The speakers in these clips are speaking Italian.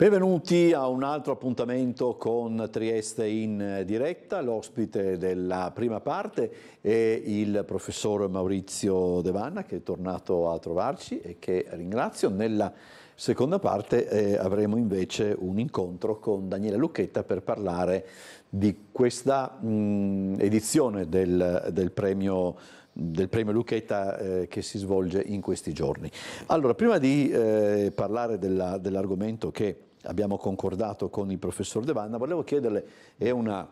Benvenuti a un altro appuntamento con Trieste in diretta. L'ospite della prima parte è il professor Maurizio De Vanna che è tornato a trovarci e che ringrazio. Nella seconda parte eh, avremo invece un incontro con Daniele Lucchetta per parlare di questa mh, mm, edizione del, del premio del premio Lucchetta eh, che si svolge in questi giorni. Allora, prima di eh, parlare dell'argomento che che abbiamo concordato con il professor De Vanna, volevo chiederle, una,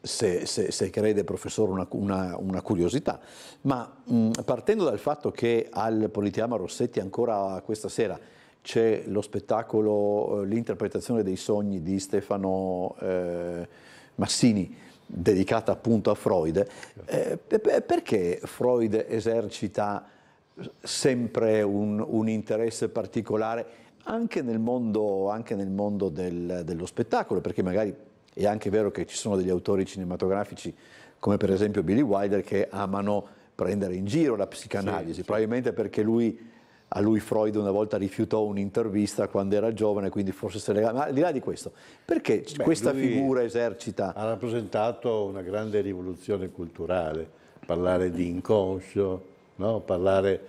se, se, se, crede professore una, una, una curiosità, ma mh, mm, partendo dal fatto che al Politeama Rossetti ancora questa sera c'è lo spettacolo, eh, l'interpretazione dei sogni di Stefano eh, Massini, dedicata appunto a Freud, eh, perché Freud esercita sempre un, un interesse particolare anche nel mondo, anche nel mondo del, dello spettacolo, perché magari è anche vero che ci sono degli autori cinematografici come per esempio Billy Wilder che amano prendere in giro la psicanalisi, sì, probabilmente sì. perché lui, a lui Freud una volta rifiutò un'intervista quando era giovane, quindi forse se legava, ma al di là di questo, perché Beh, questa figura esercita... Ha rappresentato una grande rivoluzione culturale, parlare di inconscio, no? parlare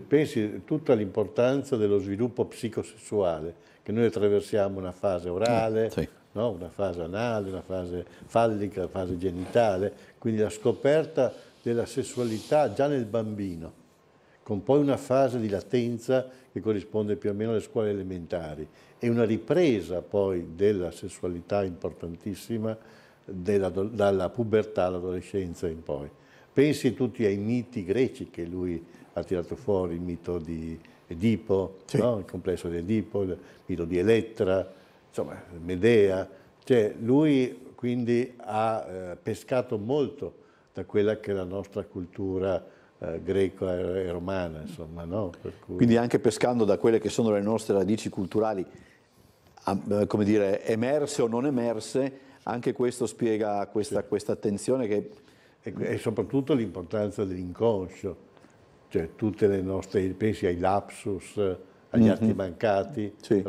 pensi tutta l'importanza dello sviluppo psicosessuale, che noi attraversiamo una fase orale, mm, sì. no? una fase anale, una fase fallica, una fase genitale, quindi la scoperta della sessualità già nel bambino, con poi una fase di latenza che corrisponde più o meno alle scuole elementari e una ripresa poi della sessualità importantissima della, dalla pubertà all'adolescenza in poi. Pensi tutti ai miti greci che lui ha tirato fuori il mito di Edipo, sì. no? il complesso di Edipo, il mito di Elettra, insomma, Medea. Cioè, lui quindi ha eh, pescato molto da quella che è la nostra cultura eh, greca e romana, insomma, no? cui... Quindi anche pescando da quelle che sono le nostre radici culturali, eh, come dire, emerse o non emerse, anche questo spiega questa, sì. questa attenzione che... e soprattutto l'importanza dell'inconscio, cioè tutte le nostre, pensi ai lapsus, agli mm-hmm. atti mancati, sì.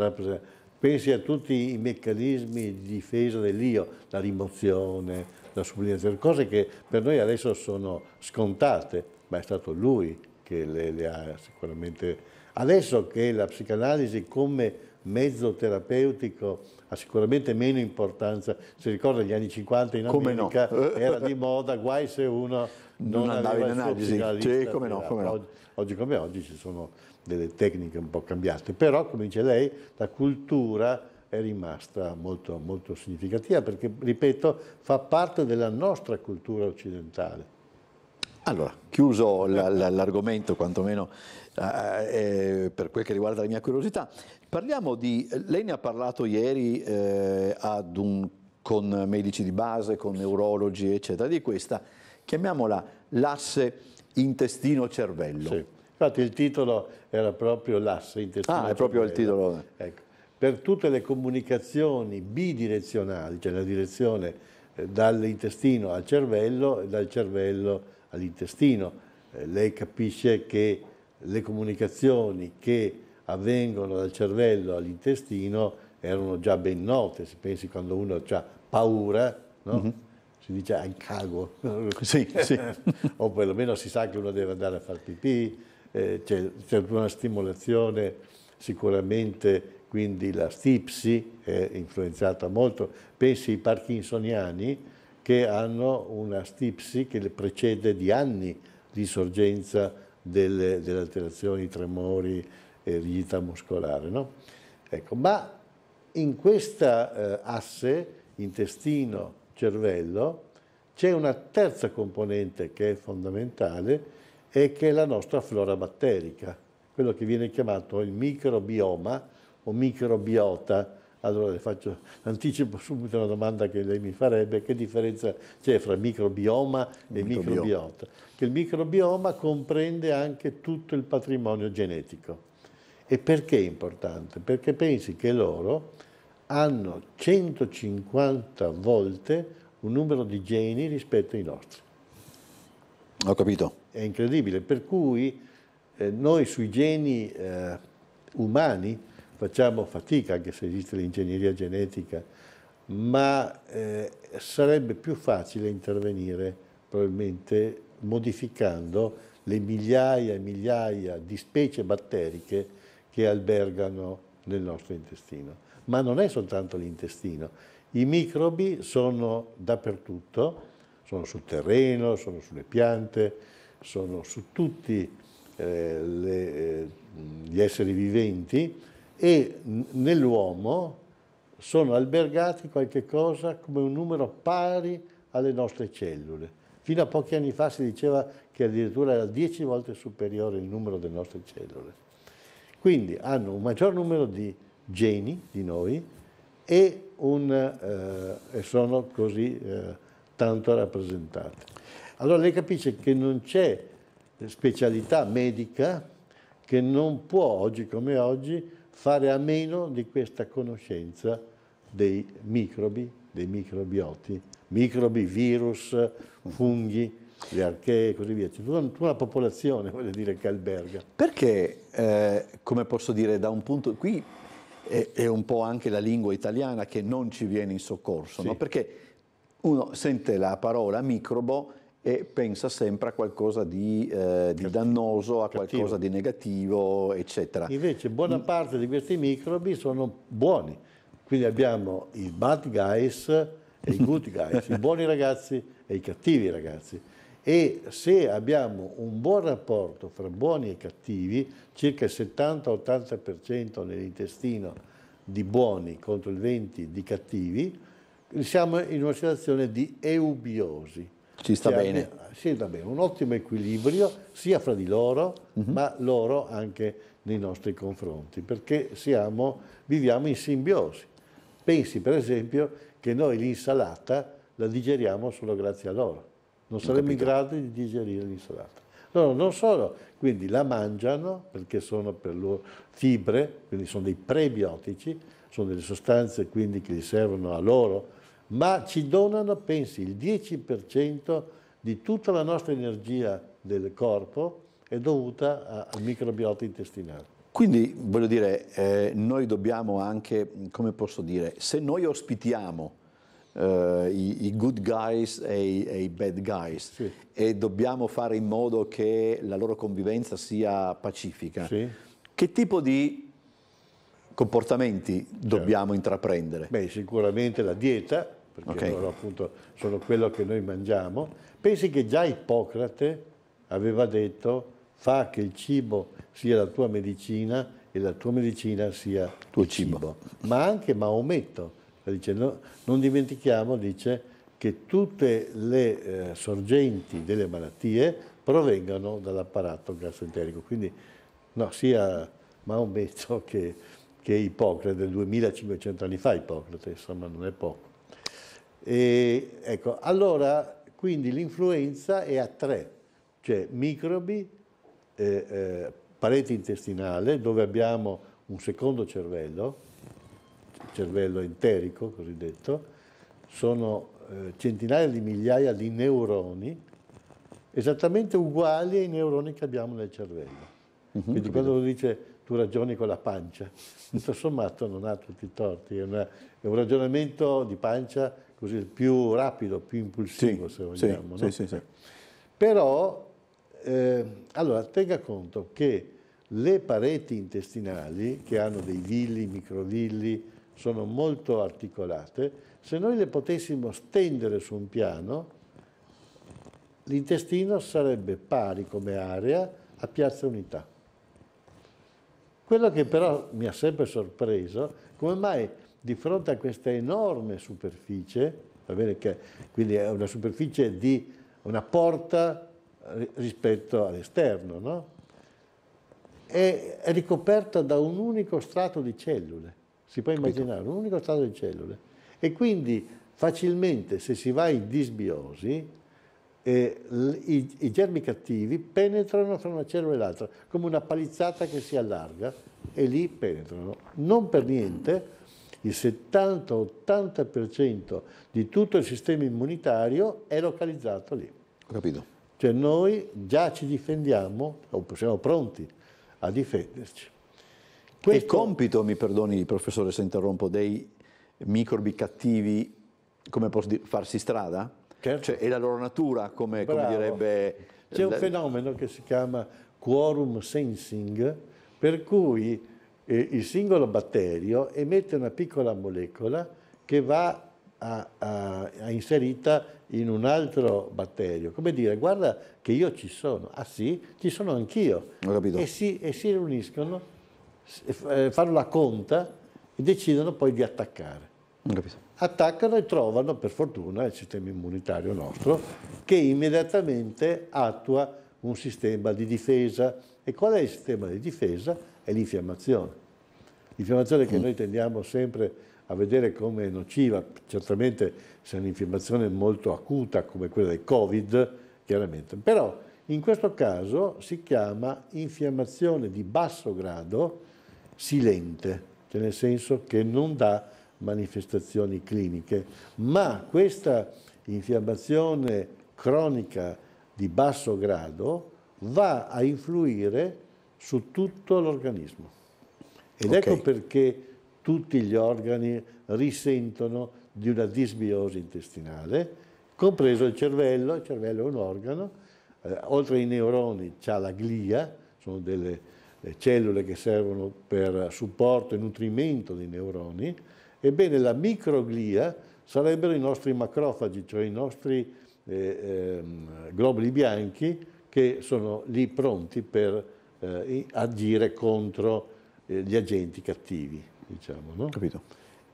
pensi a tutti i meccanismi di difesa dell'io, la rimozione, la sublimazione, cose che per noi adesso sono scontate, ma è stato lui che le, le ha sicuramente... Adesso che la psicanalisi come mezzo terapeutico ha sicuramente meno importanza. Si ricorda gli anni 50 in America no? era di moda, guai se uno non, non andava in analisi. Sì, come no, eh, come no. Oggi, come oggi ci sono delle tecniche un po' cambiate, però come dice lei la cultura è rimasta molto, molto significativa perché, ripeto, fa parte della nostra cultura occidentale. Allora, chiuso l'argomento, quantomeno eh, eh, eh, per quel che riguarda la mia curiosità, parliamo di, lei ne ha parlato ieri eh, un, con medici di base, con neurologi, eccetera, di questa chiamiamola l'asse intestino-cervello. Sì. Infatti il titolo era proprio l'asse intestino-cervello. Ah, è proprio il titolo. Ecco. Per tutte le comunicazioni bidirezionali, cioè la direzione eh, dall'intestino al cervello e dal cervello all'intestino, eh, lei capisce che le comunicazioni che avvengono dal cervello all'intestino erano già ben note, si pensi quando uno ha paura, no? mm -hmm si dice al cago, sì, sì. o perlomeno si sa che uno deve andare a fare pipì, eh, c'è, c'è una stimolazione sicuramente, quindi la stipsi è influenzata molto. Pensi ai parkinsoniani che hanno una stipsi che le precede di anni di sorgenza delle, delle alterazioni, tremori e rigidità muscolare. No? Ecco, ma in questa eh, asse intestino, cervello, c'è una terza componente che è fondamentale e che è la nostra flora batterica, quello che viene chiamato il microbioma o microbiota. Allora le faccio, anticipo subito una domanda che lei mi farebbe, che differenza c'è fra microbioma e microbioma. microbiota? Che il microbioma comprende anche tutto il patrimonio genetico. E perché è importante? Perché pensi che loro hanno 150 volte un numero di geni rispetto ai nostri. Ho capito. È incredibile, per cui eh, noi sui geni eh, umani facciamo fatica, anche se esiste l'ingegneria genetica, ma eh, sarebbe più facile intervenire probabilmente modificando le migliaia e migliaia di specie batteriche che albergano nel nostro intestino ma non è soltanto l'intestino. I microbi sono dappertutto, sono sul terreno, sono sulle piante, sono su tutti eh, le, eh, gli esseri viventi e nell'uomo sono albergati qualche cosa come un numero pari alle nostre cellule. Fino a pochi anni fa si diceva che addirittura era dieci volte superiore il numero delle nostre cellule. Quindi hanno un maggior numero di geni di noi e, un, eh, e sono così eh, tanto rappresentate. Allora lei capisce che non c'è specialità medica che non può oggi come oggi fare a meno di questa conoscenza dei microbi, dei microbioti, microbi, virus, funghi, le archee e così via. C'è tutta una popolazione, voglio dire, che alberga. Perché, eh, come posso dire, da un punto... Qui è, è, un po' anche la lingua italiana che non ci viene in soccorso, sì. no? perché uno sente la parola microbo e pensa sempre a qualcosa di, eh, di dannoso, a qualcosa di negativo, eccetera. Invece buona mm. parte di questi microbi sono buoni, quindi abbiamo i bad guys e i good guys, i buoni ragazzi e i cattivi ragazzi e se abbiamo un buon rapporto fra buoni e cattivi, circa il 70-80% nell'intestino di buoni contro il 20% di cattivi, siamo in una situazione di eubiosi. Ci sta bene. Sì, sta bene, un ottimo equilibrio sia fra di loro, uh mhm. -huh. ma loro anche nei nostri confronti, perché siamo, viviamo in simbiosi. Pensi per esempio che noi l'insalata la digeriamo solo grazie a loro non saremmo in grado di digerire l'insalata. Loro non solo, quindi la mangiano perché sono per loro fibre, quindi sono dei prebiotici, sono delle sostanze quindi che gli servono a loro, ma ci donano, pensi, il 10% di tutta la nostra energia del corpo è dovuta al microbiota intestinale. Quindi voglio dire, eh, noi dobbiamo anche, come posso dire, se noi ospitiamo Uh, i, i, good guys e i, e i bad guys sì. e dobbiamo fare in modo che la loro convivenza sia pacifica. Sì. Che tipo di comportamenti certo. dobbiamo intraprendere? Beh, sicuramente la dieta, perché okay. loro appunto sono quello che noi mangiamo. Pensi che già Ippocrate aveva detto fa che il cibo sia la tua medicina e la tua medicina sia tuo il cibo. cibo. Ma anche Maometto Dice, no, non dimentichiamo, dice, che tutte le eh, sorgenti delle malattie provengano dall'apparato gastroenterico, quindi no, sia Maometto che, che Ippocrate, 2500 anni fa Ippocrate, insomma non è poco. E, ecco, allora quindi l'influenza è a tre, cioè microbi, eh, eh, parete intestinale, dove abbiamo un secondo cervello, cervello enterico, cosiddetto, sono eh, centinaia di migliaia di neuroni esattamente uguali ai neuroni che abbiamo nel cervello. Uh-huh, Quindi capito. quando uno dice tu ragioni con la pancia, tutto sommato non ha tutti i torti, è, una, è un ragionamento di pancia così più rapido, più impulsivo sì, se vogliamo. Sì, no? sì, sì, Però, eh, allora, tenga conto che le pareti intestinali, che hanno dei villi, microvilli, sono molto articolate, se noi le potessimo stendere su un piano, l'intestino sarebbe pari come area a Piazza Unità. Quello che però mi ha sempre sorpreso, come mai di fronte a questa enorme superficie, va bene che quindi è una superficie di una porta rispetto all'esterno, no? è ricoperta da un unico strato di cellule si può immaginare, un unico stato di cellule. E quindi facilmente se si va in disbiosi, eh, i, i, germi cattivi penetrano tra una cellula e l'altra, come una palizzata che si allarga e lì penetrano. Non per niente il 70-80% di tutto il sistema immunitario è localizzato lì. Ho capito. Cioè noi già ci difendiamo, o siamo pronti a difenderci. Questo... È compito, mi perdoni professore se interrompo, dei microbi cattivi, come posso dire, farsi strada? Certo. Cioè, è la loro natura, come, come direbbe... C'è un fenomeno che si chiama quorum sensing, per cui eh, il singolo batterio emette una piccola molecola che va a, a, a inserita in un altro batterio. Come dire, guarda che io ci sono. Ah sì, ci sono anch'io. E, si, e si riuniscono eh, eh, fanno la conta e decidono poi di attaccare. Attaccano e trovano, per fortuna, il sistema immunitario nostro che immediatamente attua un sistema di difesa. E qual è il sistema di difesa? È l'infiammazione. L'infiammazione che mm. noi tendiamo sempre a vedere come nociva, certamente se è un'infiammazione molto acuta come quella del Covid, chiaramente, però in questo caso si chiama infiammazione di basso grado silente, cioè nel senso che non dà manifestazioni cliniche, ma questa infiammazione cronica di basso grado va a influire su tutto l'organismo. Ed okay. ecco perché tutti gli organi risentono di una disbiosi intestinale, compreso il cervello, il cervello è un organo, eh, oltre ai neuroni c'è la glia, sono delle cellule che servono per supporto e nutrimento dei neuroni, ebbene la microglia sarebbero i nostri macrofagi, cioè i nostri eh, eh, globuli bianchi che sono lì pronti per eh, agire contro eh, gli agenti cattivi, diciamo. No? Capito.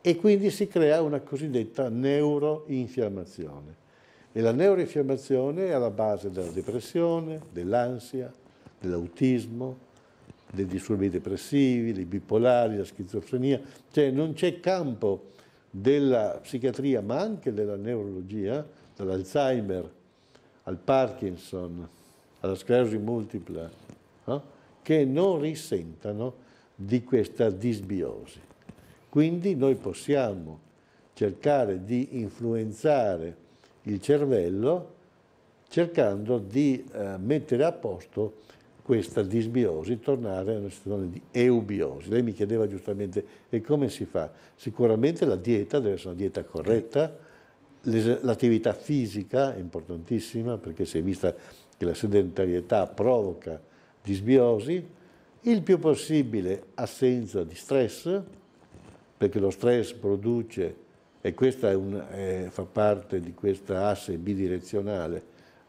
E quindi si crea una cosiddetta neuroinfiammazione. E la neuroinfiammazione è alla base della depressione, dell'ansia, dell'autismo, dei disturbi depressivi, dei bipolari, la schizofrenia, cioè non c'è campo della psichiatria ma anche della neurologia, dall'Alzheimer al Parkinson, alla sclerosi multipla, no? che non risentano di questa disbiosi. Quindi noi possiamo cercare di influenzare il cervello cercando di eh, mettere a posto questa disbiosi tornare a una situazione di eubiosi. Lei mi chiedeva giustamente e come si fa? Sicuramente la dieta deve essere una dieta corretta, l'attività fisica è importantissima perché si è vista che la sedentarietà provoca disbiosi, il più possibile assenza di stress, perché lo stress produce, e questa è un, è, fa parte di questa asse bidirezionale,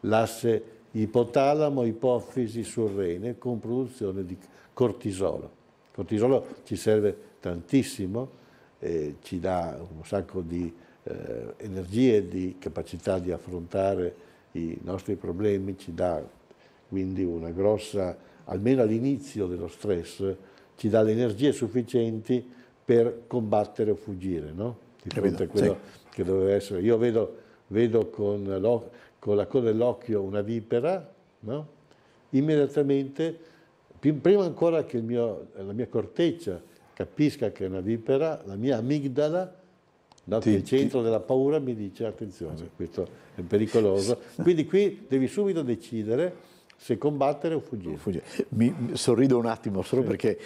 l'asse ipotalamo, ipofisi, sul rene con produzione di cortisolo. Il cortisolo ci serve tantissimo, eh, ci dà un sacco di eh, energie, di capacità di affrontare i nostri problemi, ci dà quindi una grossa, almeno all'inizio dello stress, ci dà le energie sufficienti per combattere o fuggire, no? Di fronte a quello sì. che doveva essere. Io vedo, vedo con l'occhio con la coda dell'occhio una vipera, no? immediatamente, prima ancora che mio, la mia corteccia capisca che è una vipera, la mia amigdala, dato il centro ti... della paura, mi dice attenzione, questo è pericoloso. Quindi qui devi subito decidere se combattere o fuggire. Mi, mi sorrido un attimo solo sì. perché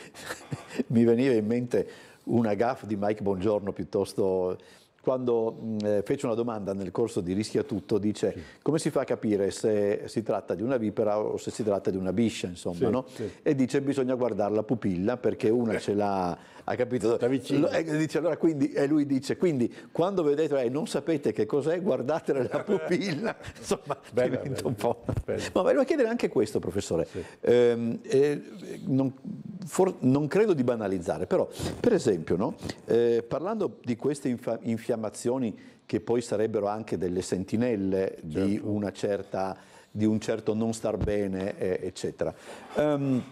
mi veniva in mente una gaffa di Mike Bongiorno piuttosto quando mh, eh, fece una domanda nel corso di Rischia Tutto, dice sì. come si fa a capire se si tratta di una vipera o se si tratta di una biscia, insomma, sì, no? sì. e dice bisogna guardare la pupilla perché una eh. ce l'ha ha capito? Eh, dice, allora, quindi, e eh, lui dice, quindi quando vedete e eh, non sapete che cos'è, guardate nella pupilla, insomma, bella, diventa un po'. Bella. Ma voglio chiedere anche questo, professore. Sì. Eh, eh, non, for, non, credo di banalizzare, però, per esempio, no? parlando di queste infa- infiammazioni che poi sarebbero anche delle sentinelle certo. di, certa, di, un certo non star bene, eccetera. Um,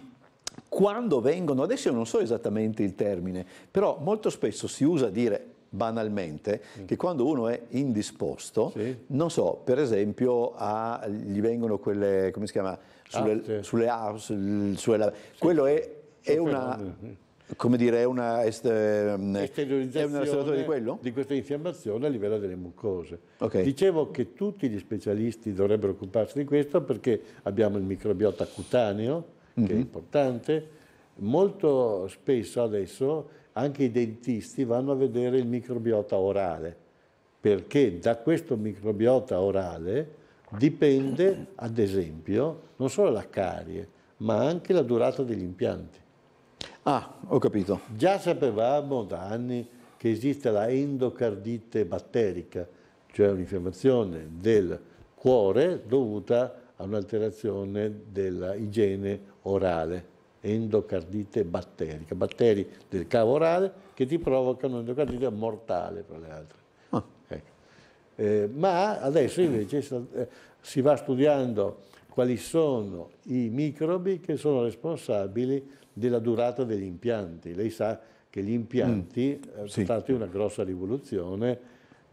quando vengono, adesso io non so esattamente il termine, però molto spesso si usa dire banalmente mm. che quando uno è indisposto, sì. non so, per esempio a, gli vengono quelle, come si chiama, sulle, ah, sì. sulle, ah, sulle, sulle sì. quello è, è una come dire, è una, ehm, esteriorizzazione di, quello? di questa infiammazione a livello delle mucose. Okay. Dicevo che tutti gli specialisti dovrebbero occuparsi di questo perché abbiamo il microbiota cutaneo, che mm -hmm. è importante, molto spesso adesso anche i dentisti vanno a vedere il microbiota orale, perché da questo microbiota orale dipende, ad esempio, non solo la carie, ma anche la durata degli impianti. Ah, ho capito. Già sapevamo da anni che esiste la endocardite batterica, cioè un'infiammazione del cuore dovuta a a un'alterazione dell'igiene orale, endocardite batterica, batteri del cavo orale che ti provocano un'endocardite mortale tra le altre. Ah. Ecco. Eh, ma adesso invece eh, si va studiando quali sono i microbi che sono responsabili della durata degli impianti. Lei sa che gli impianti mm, eh, sono sì. stati una grossa rivoluzione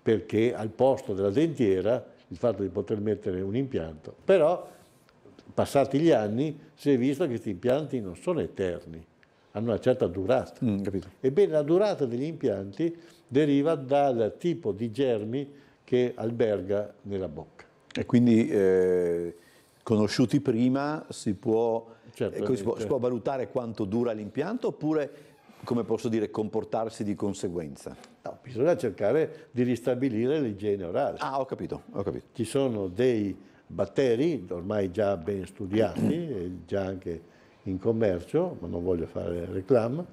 perché al posto della dentiera il fatto di poter mettere un impianto, però passati gli anni si è visto che questi impianti non sono eterni, hanno una certa durata. Mm, Ebbene la durata degli impianti deriva dal tipo di germi che alberga nella bocca. E quindi eh, conosciuti prima si può, certo, eh, si, può, certo. si può valutare quanto dura l'impianto oppure come posso dire, comportarsi di conseguenza? No, bisogna cercare di ristabilire l'igiene orale. Ah, ho capito, ho capito. Ci sono dei batteri, ormai già ben studiati, già anche in commercio, ma non voglio fare reclama,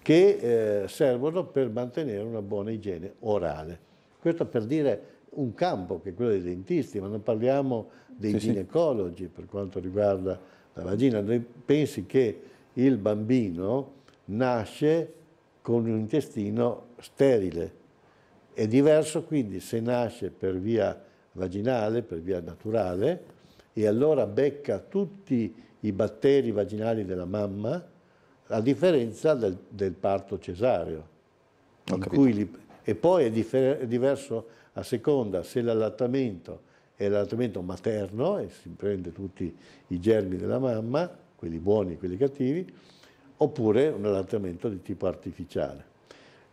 che eh, servono per mantenere una buona igiene orale. Questo per dire un campo che è quello dei dentisti, ma non parliamo dei sì, ginecologi sì. per quanto riguarda la vagina. Noi pensi che il bambino nasce con un intestino sterile. È diverso quindi se nasce per via vaginale, per via naturale, e allora becca tutti i batteri vaginali della mamma, a differenza del, del parto cesareo. Li, e poi è, differ, è, diverso a seconda se l'allattamento è l'allattamento materno e si prende tutti i germi della mamma, quelli buoni e quelli cattivi, oppure un allattamento di tipo artificiale.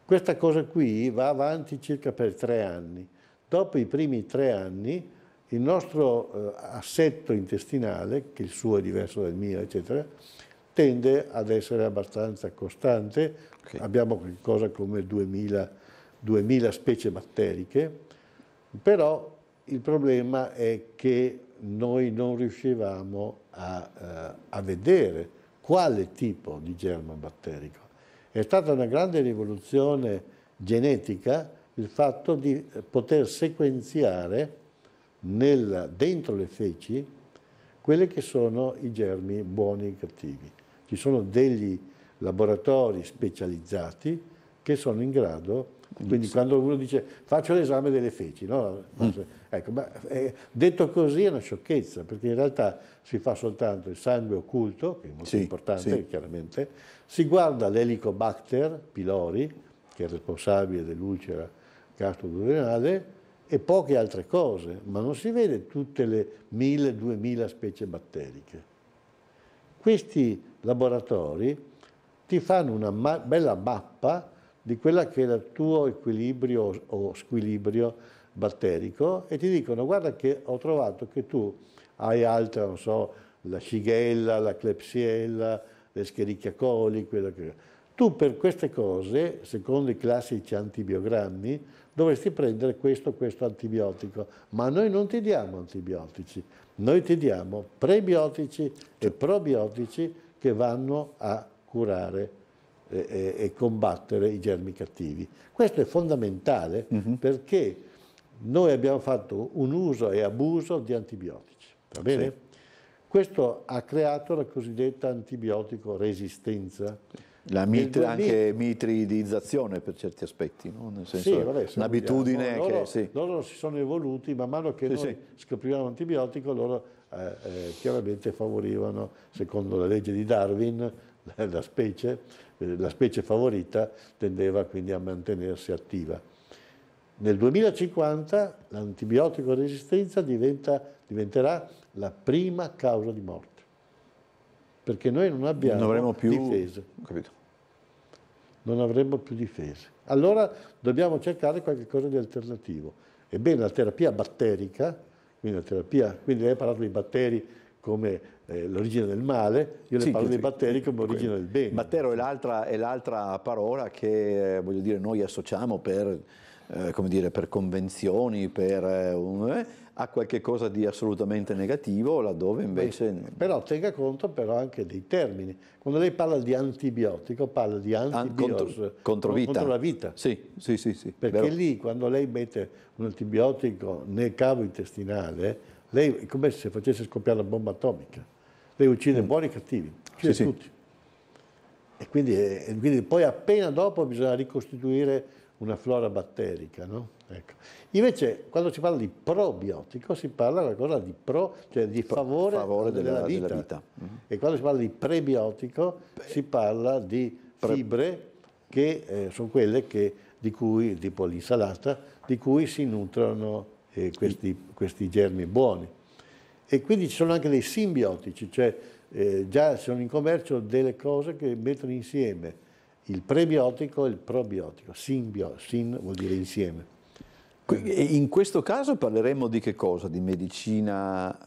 Questa cosa qui va avanti circa per tre anni. Dopo i primi tre anni il nostro eh, assetto intestinale, che il suo è diverso dal mio, eccetera, tende ad essere abbastanza costante. Okay. Abbiamo qualcosa come 2000, 2000 specie batteriche, però il problema è che noi non riuscivamo a, eh, a vedere quale tipo di germe batterico. È stata una grande rivoluzione genetica il fatto di poter sequenziare nel, dentro le feci quelli che sono i germi buoni e cattivi. Ci sono degli laboratori specializzati che sono in grado quindi sì. quando uno dice faccio l'esame delle feci, no? Mm. ecco, ma, eh, detto così è una sciocchezza, perché in realtà si fa soltanto il sangue occulto, che è molto sì, importante sì. chiaramente, si guarda l'helicobacter pylori, che è responsabile dell'ulcera gastroduodenale, e poche altre cose, ma non si vede tutte le 1000-2000 specie batteriche. Questi laboratori ti fanno una ma bella mappa di quello che era il tuo equilibrio o squilibrio batterico e ti dicono guarda che ho trovato che tu hai altra, non so, la scighella, la clepsiella, l'escherichia coli, quello che... Tu per queste cose, secondo i classici antibiogrammi, dovresti prendere questo, questo antibiotico, ma noi non ti diamo antibiotici, noi ti diamo prebiotici e probiotici che vanno a curare e, e combattere i germi cattivi. Questo è fondamentale uh-huh. perché noi abbiamo fatto un uso e abuso di antibiotici, va bene? Sì. Questo ha creato la cosiddetta antibiotico resistenza. La mitri, anche mitridizzazione per certi aspetti, no? nel senso sì, vabbè, un'abitudine loro, che... Sì. Loro si sono evoluti, man mano che sì, noi sì. scoprivano l'antibiotico, loro eh, eh, chiaramente favorivano, secondo la legge di Darwin, la specie, eh, la specie favorita tendeva quindi a mantenersi attiva. Nel 2050 l'antibiotico resistenza diventa, diventerà la prima causa di morte, perché noi non abbiamo non più, difese. Capito. Non avremo più difese. Allora dobbiamo cercare qualcosa di alternativo. Ebbene, la terapia batterica, quindi, la terapia, quindi lei ha parlato di batteri come eh, l'origine del male, io le sì, parlo dei batteri come origine del bene. Battero è l'altra, parola che eh, dire, noi associamo per, eh, dire, per convenzioni, per, eh, un, eh, a qualche cosa di assolutamente negativo, laddove invece... Beh, però tenga conto però anche dei termini. Quando lei parla di antibiotico, parla di antibios, contro, contro, contro la vita. Sì, sì, sì. sì Perché vero. lì, quando lei mette un antibiotico nel cavo intestinale, lei è come se facesse scoppiare la bomba atomica. Lei uccide mm. buoni e cattivi, uccide sì, tutti. Sì. E, quindi, eh, e quindi, poi appena dopo bisogna ricostituire una flora batterica, no? ecco. Invece quando si parla di probiotico si parla qualcosa di pro, cioè di favore, favore della, della, vita. Della vita. Mm. E quando si parla di prebiotico Beh. si parla di fibre che eh, sono quelle che, di cui, tipo l'insalata, di cui si nutrono eh, questi, questi, germi buoni. E quindi ci sono anche dei simbiotici, cioè eh, già sono in commercio delle cose che mettono insieme il prebiotico e il probiotico, simbio, sin vuol dire insieme. Eh, in questo caso parleremo di che cosa? Di medicina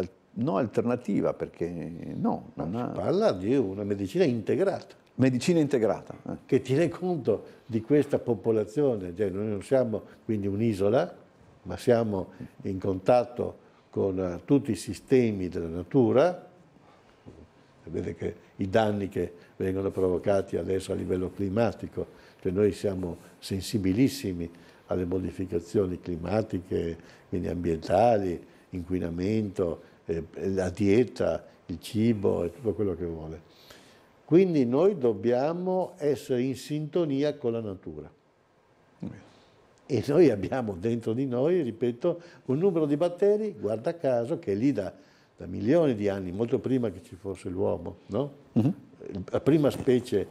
eh, non alternativa, perché no. no una... Si parla di una medicina integrata. Medicina integrata. Eh. Che tiene conto di questa popolazione, cioè noi non siamo quindi un'isola, ma siamo in contatto con eh, tutti i sistemi della natura, vedete che i danni che vengono provocati adesso a livello climatico, cioè noi siamo sensibilissimi alle modificazioni climatiche, quindi ambientali, inquinamento, eh, la dieta, il cibo e tutto quello che vuole. Quindi noi dobbiamo essere in sintonia con la natura. E noi abbiamo dentro di noi, ripeto, un numero di batteri, guarda caso, che è lì da, da milioni di anni, molto prima che ci fosse l'uomo, no? Mhm. La prima specie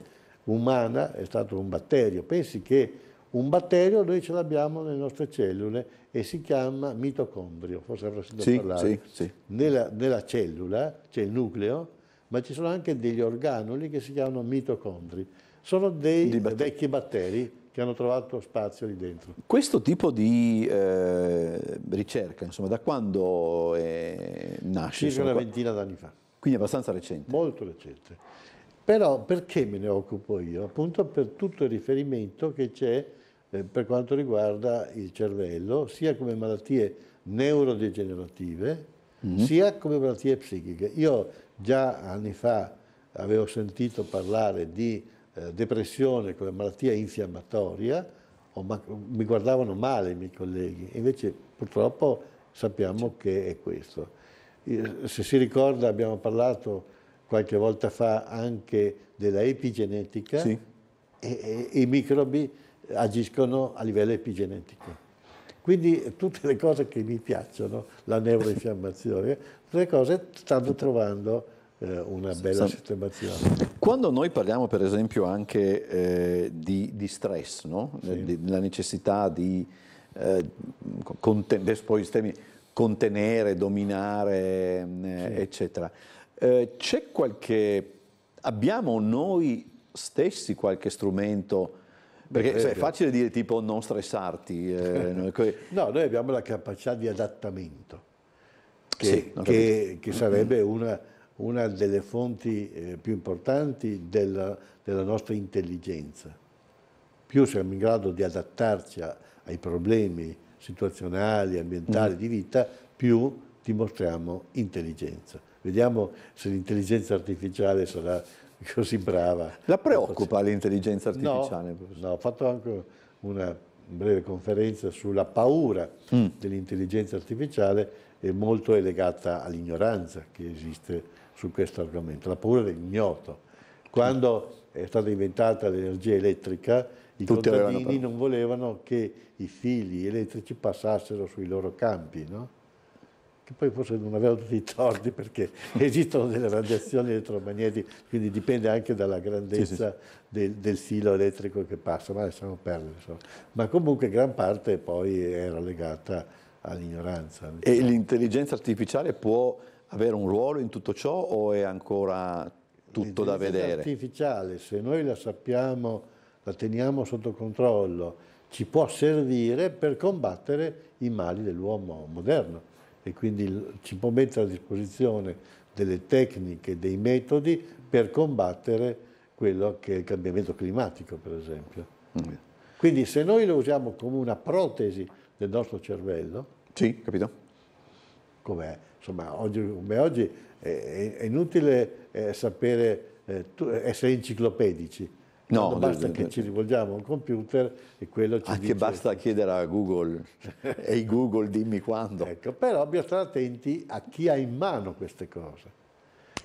umana è stato un batterio. Pensi che un batterio noi ce l'abbiamo nelle nostre cellule e si chiama mitocondrio, forse avrò sentito sì, parlare. Sì, sì. Nella, nella, cellula c'è il nucleo, ma ci sono anche degli organoli che si chiamano mitocondri. Sono dei batteri. vecchi batteri che hanno trovato spazio lì dentro. Questo tipo di eh, ricerca, insomma, da quando è... Eh, nasce? Circa una ventina d'anni fa. Quindi abbastanza recente. Molto recente. Però perché me ne occupo io? Appunto per tutto il riferimento che c'è eh, per quanto riguarda il cervello, sia come malattie neurodegenerative, mm. sia come malattie psichiche. Io già anni fa avevo sentito parlare di eh, depressione come malattia infiammatoria, ma mi guardavano male i miei colleghi, invece purtroppo sappiamo che è questo. Eh, se si ricorda abbiamo parlato qualche volta fa anche della epigenetica sì. e, e i microbi agiscono a livello epigenetico. Quindi tutte le cose che mi piacciono, la neuroinfiammazione, tutte le cose stanno trovando eh, una bella sistemazione. Quando noi parliamo per esempio anche eh, di, di, stress, no? sì. la necessità di eh, conten- termini, contenere, dominare, mm, eh, sì. eccetera, eh, c'è qualche, abbiamo noi stessi qualche strumento? Perché cioè, è facile dire tipo non stressarti. Eh, no, noi abbiamo la capacità di adattamento, che, sì, che, che sarebbe una una delle fonti eh, più importanti della, della, nostra intelligenza. Più siamo in grado di adattarci a, ai problemi situazionali, ambientali, mm. di vita, più dimostriamo intelligenza. Vediamo se l'intelligenza artificiale sarà così brava. La preoccupa l'intelligenza artificiale? No, no, ho fatto anche una breve conferenza sulla paura mm. dell'intelligenza artificiale e molto è legata all'ignoranza che esiste su questo argomento, la paura dell'ignoto. Quando è stata inventata l'energia elettrica, i Tutti contadini non volevano che i fili elettrici passassero sui loro campi, no? che poi forse non avevano tutti i torti perché esistono delle radiazioni elettromagnetiche, quindi dipende anche dalla grandezza sì, sì. Del, del, filo elettrico che passa, ma lasciamo perdere. Insomma. Ma comunque gran parte poi era legata all'ignoranza. Diciamo. E l'intelligenza artificiale può avere un ruolo in tutto ciò o è ancora tutto da vedere? artificiale, se noi la sappiamo, la teniamo sotto controllo, ci può servire per combattere i mali dell'uomo moderno e quindi ci può mettere a disposizione delle tecniche, dei metodi per combattere quello che è il cambiamento climatico, per esempio. Mm. Quindi se noi lo usiamo come una protesi del nostro cervello, sì, capito? Com'è? insomma, oggi come oggi è, è inutile eh, sapere, eh, tu, essere enciclopedici. No, Quando basta che ci rivolgiamo a un computer e quello ci anche dice... basta chiedere a Google, ehi Google dimmi quando. Ecco, però bisogna stare attenti a chi ha in mano queste cose.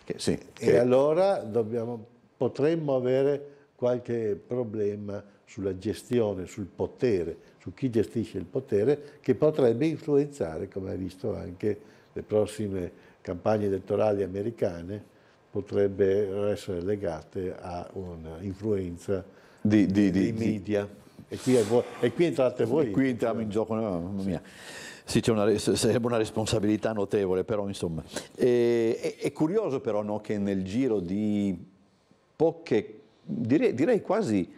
Che, sì, e che... allora dobbiamo, potremmo avere qualche problema sulla gestione, sul potere, su chi gestisce il potere, che potrebbe influenzare, come hai visto anche, le prossime campagne elettorali americane potrebbero essere legate a un'influenza di, di, dei di, media. E qui, è voi, e qui, entrate voi. E qui entriamo in gioco, no, mamma mia. Sì, una, sarebbe una responsabilità notevole, però insomma. E, è, è, curioso però no, che nel giro di poche, direi, direi quasi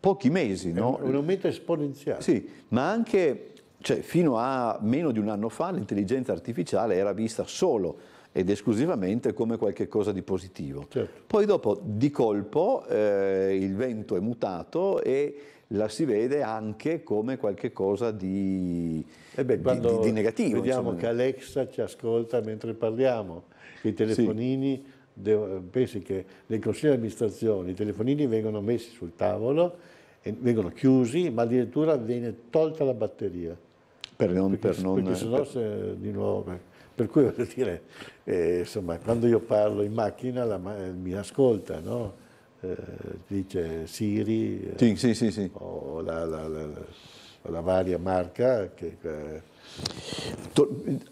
pochi mesi. No? Un aumento esponenziale. Sì, ma anche cioè, fino a meno di un anno fa l'intelligenza artificiale era vista solo ed esclusivamente come qualcosa di positivo. Certo. Poi dopo, di colpo, eh, il vento è mutato e la si vede anche come qualcosa di, eh beh, di, di, di negativo. Vediamo insomma. che Alexa ci ascolta mentre parliamo, i telefonini, sì. de, eh, pensi che nel Consiglio di amministrazione i telefonini vengono messi sul tavolo, vengono chiusi, ma addirittura viene tolta la batteria per non, perché, per non, perché sennò se, di nuovo, per, cui voglio dire, eh, insomma, quando io parlo in macchina la, eh, mi ascolta, no? eh, dice Siri eh, sì, sì, sì. o la, la, la, varia marca. Che,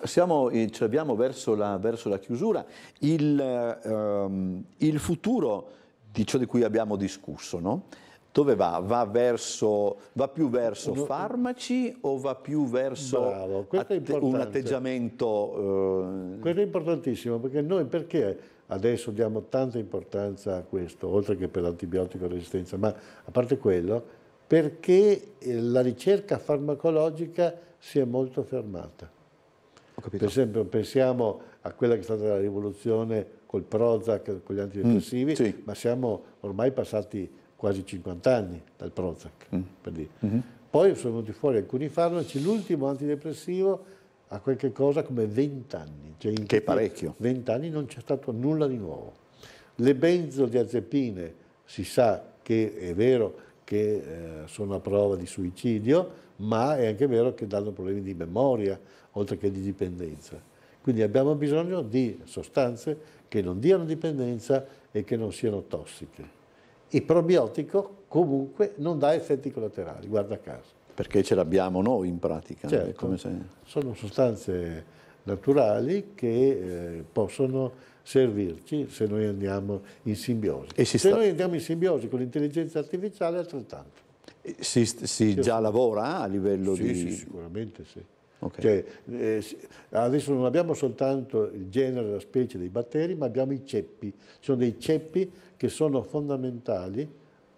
siamo, ci abbiamo verso la, verso chiusura. Il, ehm, il, futuro di ciò di cui abbiamo discusso, no? dove va? Va, verso, va più verso no, farmaci o va più verso bravo, atte un atteggiamento? Eh... Questo è importantissimo perché noi perché adesso diamo tanta importanza a questo, oltre che per l'antibiotico resistenza, ma a parte quello, perché eh, la ricerca farmacologica si è molto fermata. Per esempio pensiamo a quella che è stata la rivoluzione col Prozac, con gli mm, antidepressivi, mm, sì. ma siamo ormai passati quasi 50 anni dal Prozac, mm. per dire. Mm -hmm. Poi sono venuti fuori alcuni farmaci, l'ultimo antidepressivo ha qualche cosa come 20 anni. Cioè che parecchio. 20 anni non c'è stato nulla di nuovo. Le benzodiazepine si sa che è vero che eh, sono a prova di suicidio, ma è anche vero che danno problemi di memoria, oltre che di dipendenza. Quindi abbiamo bisogno di sostanze che non diano dipendenza e che non siano tossiche il probiotico comunque non dà effetti collaterali, guarda caso. Perché ce l'abbiamo noi in pratica. Certo, se... Sono sostanze naturali che eh, possono servirci se noi andiamo in simbiosi. E se sta... noi andiamo in simbiosi con l'intelligenza artificiale altrettanto. Si, si già lavora a livello sì, di... Sì, sicuramente sì. Okay. Cioè, eh, adesso non abbiamo soltanto il genere, la specie dei batteri, ma abbiamo i ceppi. Ci sono dei ceppi che sono fondamentali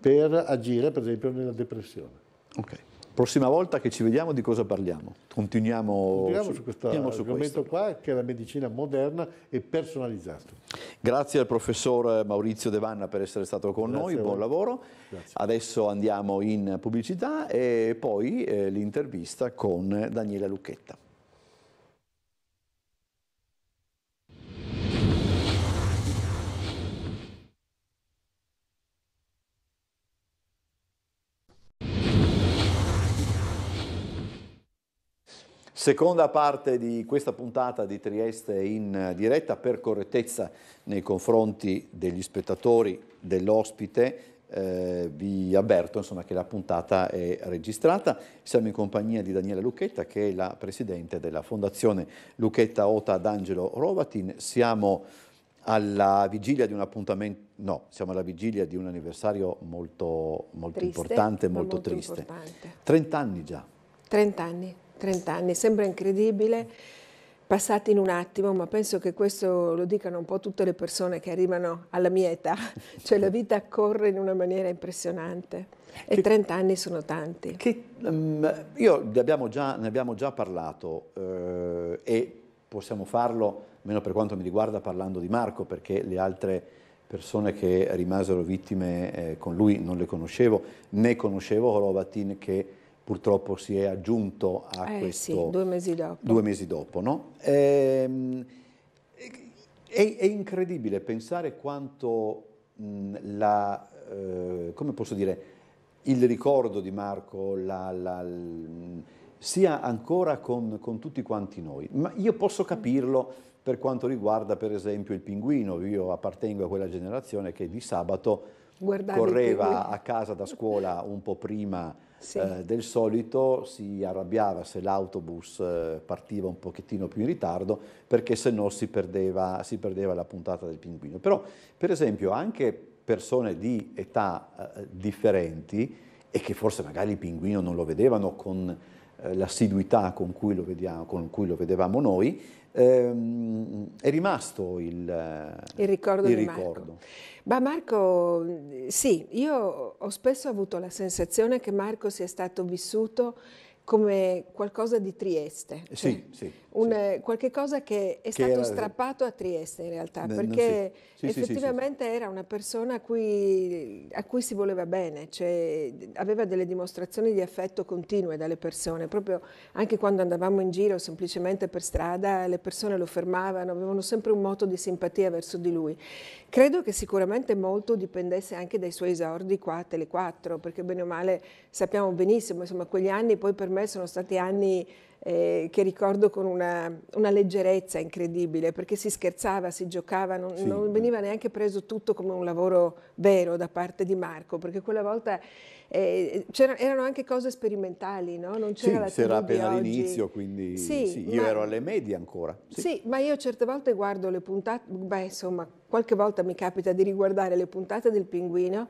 per agire, per esempio, nella depressione. Okay. Prossima volta che ci vediamo di cosa parliamo? Continuiamo, Continuiamo su, questo continuiamo su argomento questo. qua che è la medicina moderna e personalizzata. Grazie al professor Maurizio De Vanna per essere stato con Grazie noi, buon lavoro. Grazie. Adesso andiamo in pubblicità e poi eh, l'intervista con Daniela Lucchetta. Seconda parte di questa puntata di Trieste in eh, diretta per correttezza nei confronti degli spettatori, dell'ospite. Eh, vi avverto insomma, che la puntata è registrata. Siamo in compagnia di Daniela Lucchetta che è la presidente della Fondazione Lucchetta Ota d'Angelo Rovatin. Siamo alla vigilia di un appuntamento, no, siamo alla vigilia di un anniversario molto, molto triste, importante, molto, molto triste. Importante. 30 anni già. 30 anni. 30 anni, sembra incredibile, passati in un attimo, ma penso che questo lo dicano un po' tutte le persone che arrivano alla mia età, cioè la vita corre in una maniera impressionante. E che, 30 anni sono tanti. Che, um, io ne abbiamo già, ne abbiamo già parlato eh, e possiamo farlo, almeno per quanto mi riguarda, parlando di Marco, perché le altre persone che rimasero vittime eh, con lui non le conoscevo, né conoscevo Horovatin che purtroppo si è aggiunto a eh, questo sì, due mesi dopo. Due mesi dopo no? ehm, è, è, incredibile pensare quanto mh, la, eh, come posso dire, il ricordo di Marco la, la, sia ancora con, con tutti quanti noi. Ma io posso mm. capirlo per quanto riguarda per esempio il pinguino, io appartengo a quella generazione che di sabato Guardate correva a casa da scuola un po' prima sì. Eh, del solito si arrabbiava se l'autobus eh, partiva un pochettino più in ritardo perché se no si perdeva, si perdeva la puntata del pinguino. Però per esempio anche persone di età eh, differenti e che forse magari il pinguino non lo vedevano con eh, l'assiduità con, con cui lo vedevamo noi, ehm, è rimasto il, il ricordo. Il ricordo. Marco. Marco, sì, io ho spesso avuto la sensazione che Marco sia stato vissuto come qualcosa di Trieste. Cioè, sì, sì. Un, sì. Eh, qualche cosa che è che stato era... strappato a Trieste in realtà, Beh, perché sì. Sì, effettivamente era una persona a cui, a cui si voleva bene, cioè, aveva delle dimostrazioni di affetto continue dalle persone, proprio anche quando andavamo in giro semplicemente per strada, le persone lo fermavano, avevano sempre un moto di simpatia verso di lui. Credo che sicuramente molto dipendesse anche dai suoi esordi qua a Tele4, perché bene o male sappiamo benissimo, insomma quegli anni poi per me sono stati anni eh, che ricordo con una, una, leggerezza incredibile, perché si scherzava, si giocava, non, sì. non, veniva neanche preso tutto come un lavoro vero da parte di Marco, perché quella volta eh, erano anche cose sperimentali, no? non c'era sì, la era appena all'inizio, quindi sì, sì, io ma, ero alle medie ancora. Sì. ma io certe volte guardo le puntate, beh insomma, qualche volta mi capita di riguardare le puntate del Pinguino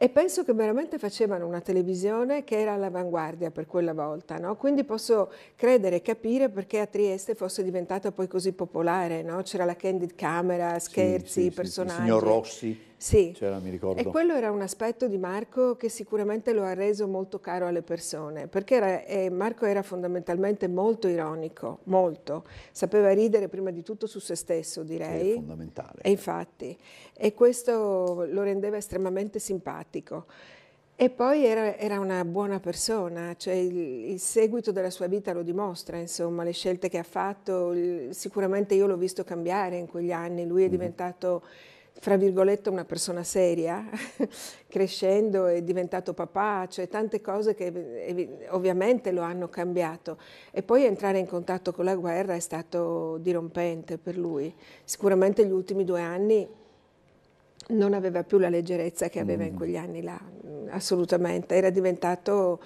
e penso che veramente facevano una televisione che era all'avanguardia per quella volta, no? quindi posso credere e capire perché a Trieste fosse diventata poi così popolare, no? c'era la candid camera, scherzi, sì, sì, personaggi. Sì, il signor Rossi. Sì, C'era, cioè, mi ricordo. e quello era un aspetto di Marco che sicuramente lo ha reso molto caro alle persone, perché era, eh, Marco era fondamentalmente molto ironico, molto, sapeva ridere prima di tutto su se stesso direi. Che è fondamentale. E infatti, e questo lo rendeva estremamente simpatico. E poi era, era, una buona persona, cioè il, il, seguito della sua vita lo dimostra, insomma, le scelte che ha fatto, il, sicuramente io l'ho visto cambiare in quegli anni, lui è mm-hmm. diventato... Mm fra virgolette, una persona seria, crescendo e diventato papà, cioè tante cose che ovviamente lo hanno cambiato. E poi entrare in contatto con la guerra è stato dirompente per lui. Sicuramente gli ultimi due anni non aveva più la leggerezza che aveva in mm. quegli anni là, mm, assolutamente. Era diventato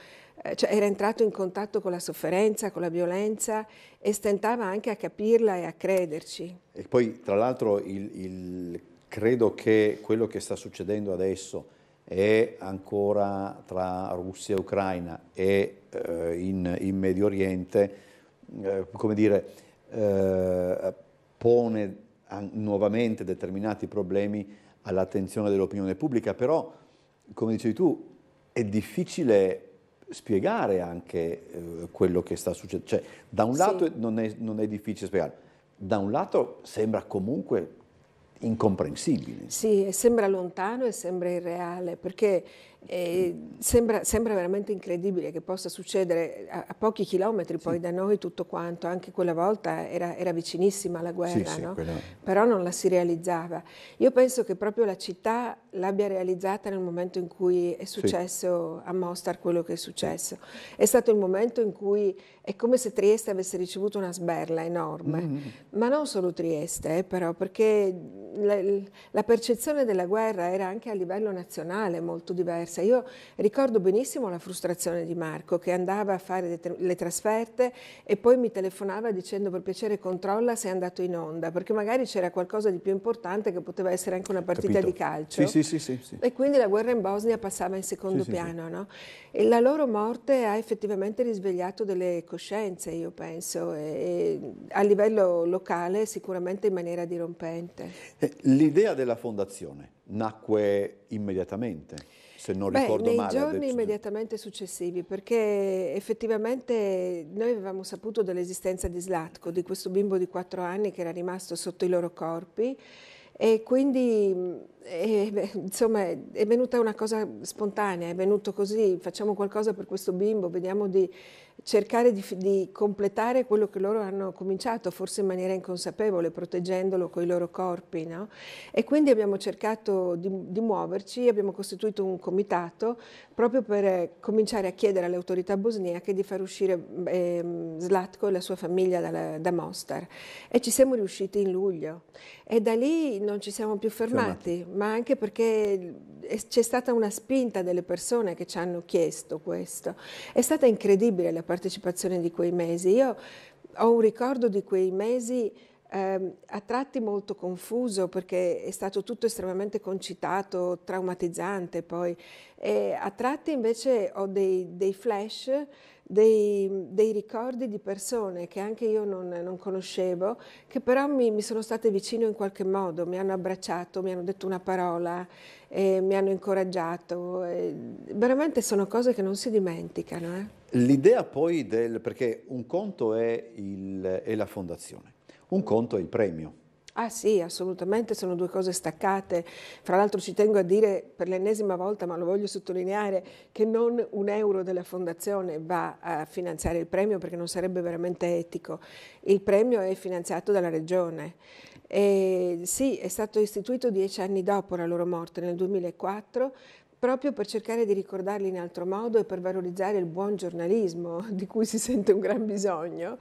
eh, cioè era entrato in contatto con la sofferenza, con la violenza e stentava anche a capirla e a crederci. E poi tra l'altro il, il credo che quello che sta succedendo adesso è ancora tra Russia e Ucraina e eh, in, in, Medio Oriente, eh, come dire, eh, pone nuovamente determinati problemi all'attenzione dell'opinione pubblica, però, come dicevi tu, è difficile spiegare anche eh, quello che sta succedendo. Cioè, da un lato sì. non, è, non è difficile spiegare, da un lato sembra comunque incomprensibile. Sì, sembra lontano e sembra irreale, perché Sembra, sembra, veramente incredibile che possa succedere a, a pochi chilometri poi sì. da noi tutto quanto, anche quella volta era, era vicinissima la guerra, sì, sì, quella... però non la si realizzava. Io penso che proprio la città l'abbia realizzata nel momento in cui è successo a Mostar quello che è successo. È stato il momento in cui è come se Trieste avesse ricevuto una sberla enorme, mm -hmm. ma non solo Trieste, eh, però, perché la, la percezione della guerra era anche a livello nazionale molto diversa diversa. Io ricordo benissimo la frustrazione di Marco che andava a fare le trasferte e poi mi telefonava dicendo per piacere controlla se è andato in onda, perché magari c'era qualcosa di più importante che poteva essere anche una partita Capito. di calcio. Sì, sì, sì, sì, E quindi la guerra in Bosnia passava in secondo sì, piano. Sì, no? E la loro morte ha effettivamente risvegliato delle coscienze, io penso, e, e a livello locale sicuramente in maniera dirompente. Eh, l'idea della fondazione nacque immediatamente? se non Beh, ricordo nei male. Nei giorni adesso... immediatamente successivi, perché effettivamente noi avevamo saputo dell'esistenza di Slatko, di questo bimbo di 4 anni che era rimasto sotto i loro corpi e quindi eh, eh insomma è venuta una cosa spontanea, è venuto così, facciamo qualcosa per questo bimbo, vediamo di cercare di, di, completare quello che loro hanno cominciato, forse in maniera inconsapevole, proteggendolo con i loro corpi. No? E quindi abbiamo cercato di, di, muoverci, abbiamo costituito un comitato proprio per eh, cominciare a chiedere alle autorità bosniache di far uscire eh, Slatko e la sua famiglia dalla, da Mostar. E ci siamo riusciti in luglio. E da lì non ci siamo più fermati, fermati. ma anche perché c'è stata una spinta delle persone che ci hanno chiesto questo. È stata incredibile la partecipazione di quei mesi. Io ho un ricordo di quei mesi eh, a tratti molto confuso perché è stato tutto estremamente concitato, traumatizzante poi. E a tratti invece ho dei, dei flash dei, dei, ricordi di persone che anche io non, non conoscevo, che però mi, mi, sono state vicino in qualche modo, mi hanno abbracciato, mi hanno detto una parola, eh, mi hanno incoraggiato. Eh, veramente sono cose che non si dimenticano. Eh. L'idea poi del... perché un conto è, il, è la fondazione, un conto è il premio. Ah sì, assolutamente, sono due cose staccate. Fra l'altro ci tengo a dire per l'ennesima volta, ma lo voglio sottolineare, che non un euro della fondazione va a finanziare il premio perché non sarebbe veramente etico. Il premio è finanziato dalla regione. E sì, è stato istituito dieci anni dopo la loro morte, nel 2004, proprio per cercare di ricordarli in altro modo e per valorizzare il buon giornalismo di cui si sente un gran bisogno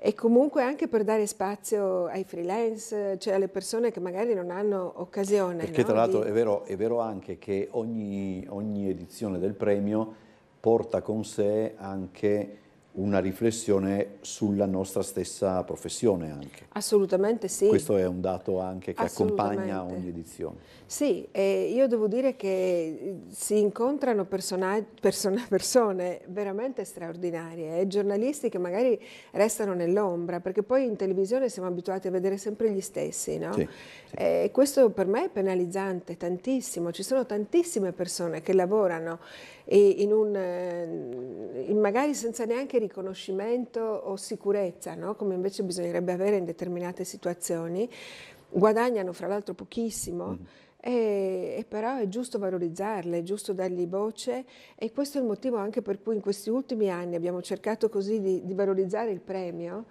e comunque anche per dare spazio ai freelance, cioè alle persone che magari non hanno occasione. Perché no? tra l'altro è vero, è, vero, anche che ogni, ogni, edizione del premio porta con sé anche una riflessione sulla nostra stessa professione anche. Assolutamente sì. Questo è un dato anche che accompagna ogni edizione. Sì, eh, io devo dire che eh, si incontrano persone, persone veramente straordinarie, eh, giornalisti che magari restano nell'ombra, perché poi in televisione siamo abituati a vedere sempre gli stessi, no? Sì, sì. Eh, questo per me è penalizzante tantissimo, ci sono tantissime persone che lavorano e in un, eh, in magari senza neanche riconoscimento o sicurezza, no? come invece bisognerebbe avere in determinate situazioni, guadagnano fra l'altro pochissimo. Mm. E, e, però è giusto valorizzarle, è giusto dargli voce e questo è il motivo anche per cui in questi ultimi anni abbiamo cercato così di, di valorizzare il premio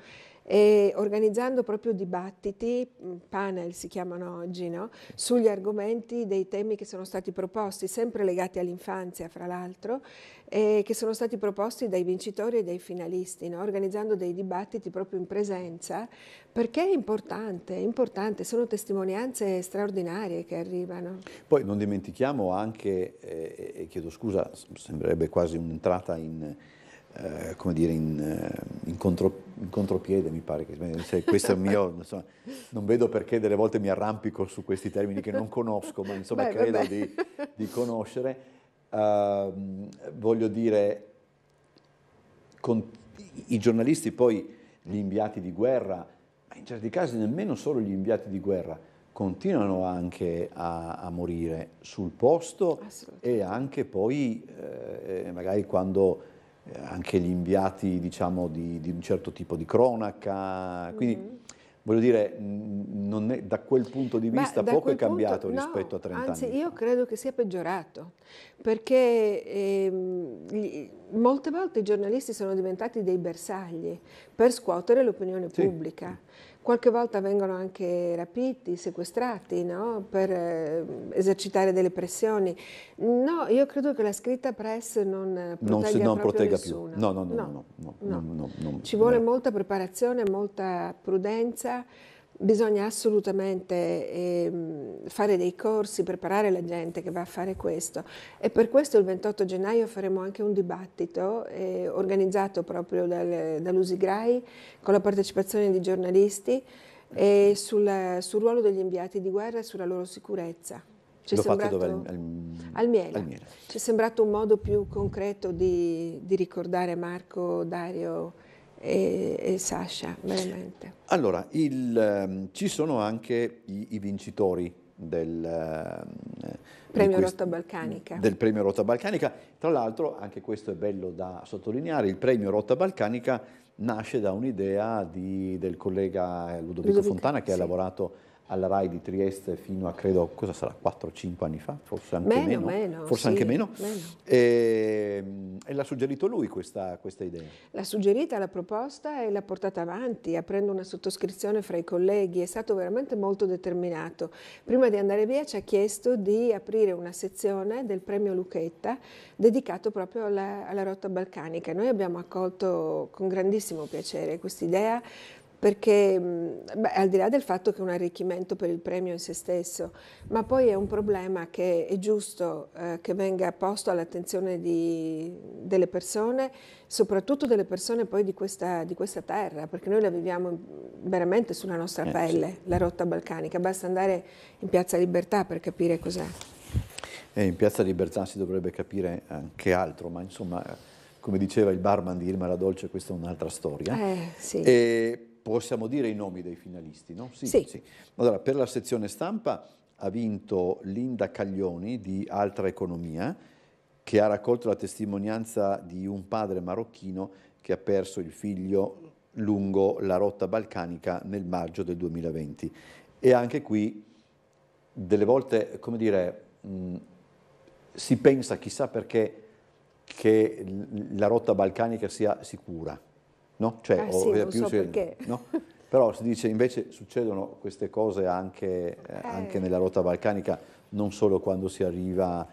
e organizzando proprio dibattiti, mm, panel si chiamano oggi, no? sugli argomenti dei temi che sono stati proposti, sempre legati all'infanzia fra l'altro, eh, che sono stati proposti dai vincitori e dai finalisti, no? organizzando dei dibattiti proprio in presenza, perché è importante, è importante, sono testimonianze straordinarie che arrivano. Poi non dimentichiamo anche, eh, chiedo scusa, sembrerebbe quasi un'entrata in eh, come dire, in, eh, in, contro, in, contropiede, mi pare che cioè, questo è il mio, insomma, non vedo perché delle volte mi arrampico su questi termini che non conosco, ma insomma beh, credo Di, di, conoscere. Uh, voglio dire, con, i giornalisti poi, gli inviati di guerra, ma in certi casi nemmeno solo gli inviati di guerra, continuano anche a, a morire sul posto e anche poi eh, eh magari quando eh, anche gli inviati diciamo, di, di, un certo tipo di cronaca. Quindi, mm -hmm. Voglio dire, è, da quel punto di vista Beh, poco è cambiato punto, rispetto no, a 30 anzi, anni. Anzi, io credo che sia peggiorato, perché ehm, gli, molte volte i giornalisti sono diventati dei bersagli per scuotere l'opinione sì. pubblica. Sì. Qualche volta vengono anche rapiti, sequestrati no? per eh, esercitare delle pressioni. No, io credo che la scritta press non protegga, non, non protegga più. No, no, no. no, no Ci vuole molta preparazione, molta prudenza. Bisogna assolutamente eh, fare dei corsi, preparare la gente che va a fare questo e per questo il 28 gennaio faremo anche un dibattito eh, organizzato proprio dal, dall'Usigrai con la partecipazione di giornalisti eh, sul, sul ruolo degli inviati di guerra e sulla loro sicurezza. Ci L'ho fatto dove? Al, Miele. Miele. Ci è sembrato un modo più concreto di, di ricordare Marco, Dario e, e Sasha, veramente. Allora, il, um, ci sono anche i, i vincitori del, uh, premio quest- del, premio Rotta Balcanica. Tra l'altro, anche questo è bello da sottolineare, il premio Rotta Balcanica nasce da un'idea di, del collega Ludovico, Ludovico Fontana che sì. ha lavorato alla RAI di Trieste fino a credo, cosa sarà, 4-5 anni fa, forse anche meno, meno, meno forse sì, anche meno, meno. E, ehm, e, l'ha suggerito lui questa, questa, idea? L'ha suggerita, l'ha proposta e l'ha portata avanti, aprendo una sottoscrizione fra i colleghi, è stato veramente molto determinato. Prima di andare via ci ha chiesto di aprire una sezione del premio Lucchetta dedicato proprio alla, alla rotta balcanica. Noi abbiamo accolto con grandissimo piacere questa idea, perché beh, al di là del fatto che è un arricchimento per il premio in se stesso, ma poi è un problema che è giusto eh, che venga posto all'attenzione delle persone, soprattutto delle persone poi di questa, di questa, terra, perché noi la viviamo veramente sulla nostra eh, pelle, sì. la rotta balcanica, basta andare in Piazza Libertà per capire cos'è. Eh, in Piazza Libertà si dovrebbe capire anche altro, ma insomma, come diceva il barman di Irma La Dolce, questa è un'altra storia. Eh, sì. E possiamo dire i nomi dei finalisti, no? Sì, sì. sì. Allora, per la sezione stampa ha vinto Linda Caglioni di Altra Economia, che ha raccolto la testimonianza di un padre marocchino che ha perso il figlio lungo la rotta balcanica nel maggio del 2020. E anche qui, delle volte, come dire, mh, mm, si pensa chissà perché che la rotta balcanica sia sicura no? Cioè, eh sì, non so perché. No? Però si dice invece succedono queste cose anche, eh, eh. anche nella rotta balcanica, non solo quando si arriva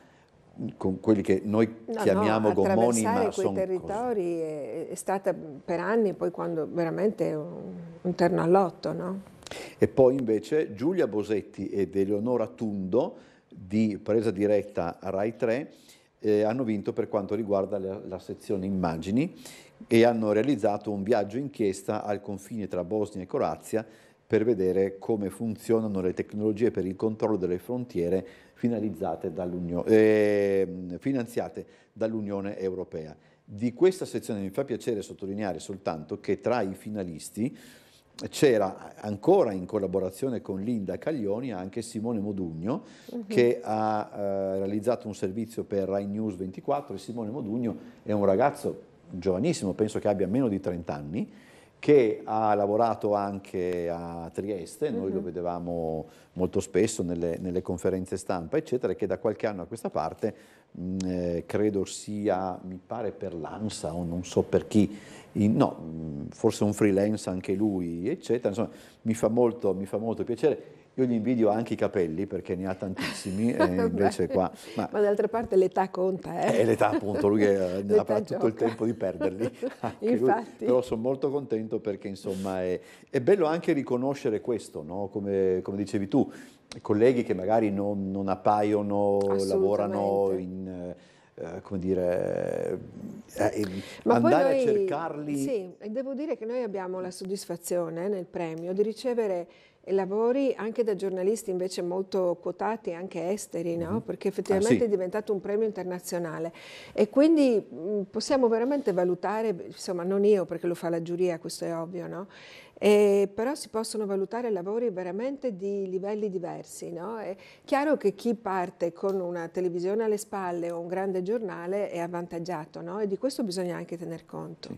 con quelli che noi no, chiamiamo no, gommoni ma sono territori è, è, stata per anni poi quando veramente un, un terno all'otto no? e poi invece Giulia Bosetti ed Eleonora Tundo di presa diretta Rai 3 eh, hanno vinto per quanto riguarda la, la sezione immagini e hanno realizzato un viaggio inchiesta al confine tra Bosnia e Croazia per vedere come funzionano le tecnologie per il controllo delle frontiere eh, finanziate dall'Unione Europea. Di questa sezione mi fa piacere sottolineare soltanto che tra i finalisti c'era ancora in collaborazione con Linda Caglioni anche Simone Modugno uh mhm. -huh. che ha eh, realizzato un servizio per Rai News 24 e Simone Modugno è un ragazzo giovanissimo, penso che abbia meno di 30 anni, che ha lavorato anche a Trieste, noi lo mm-hmm. vedevamo molto spesso nelle, nelle conferenze stampa, eccetera, e che da qualche anno a questa parte mh, mm, eh, credo sia, mi pare per l'ANSA o non so per chi, in, no, mm, forse un freelance anche lui, eccetera. Insomma, mi fa molto, mi fa molto piacere. Io gli invidio anche i capelli perché ne ha tantissimi, e invece qua... Ma, ma d'altra parte l'età conta, eh? È eh, l'età appunto, lui è, avrà tutto gioca. il tempo di perderli. Infatti. Però sono molto contento perché insomma è, è bello anche riconoscere questo, no? come, come, dicevi tu, colleghi che magari non, non appaiono, lavorano in eh, eh, come dire, eh, ehm, andare noi, a cercarli. Sì, devo dire che noi abbiamo la soddisfazione eh, nel premio di ricevere lavori anche da giornalisti invece molto quotati, anche esteri, no? Mhm. perché ah, effettivamente ah, sì. è diventato un premio internazionale e quindi mm, possiamo veramente valutare, insomma non io perché lo fa la giuria, questo è ovvio, no? eh, però si possono valutare lavori veramente di livelli diversi. No? È chiaro che chi parte con una televisione alle spalle o un grande giornale è avvantaggiato no? e di questo bisogna anche tener conto.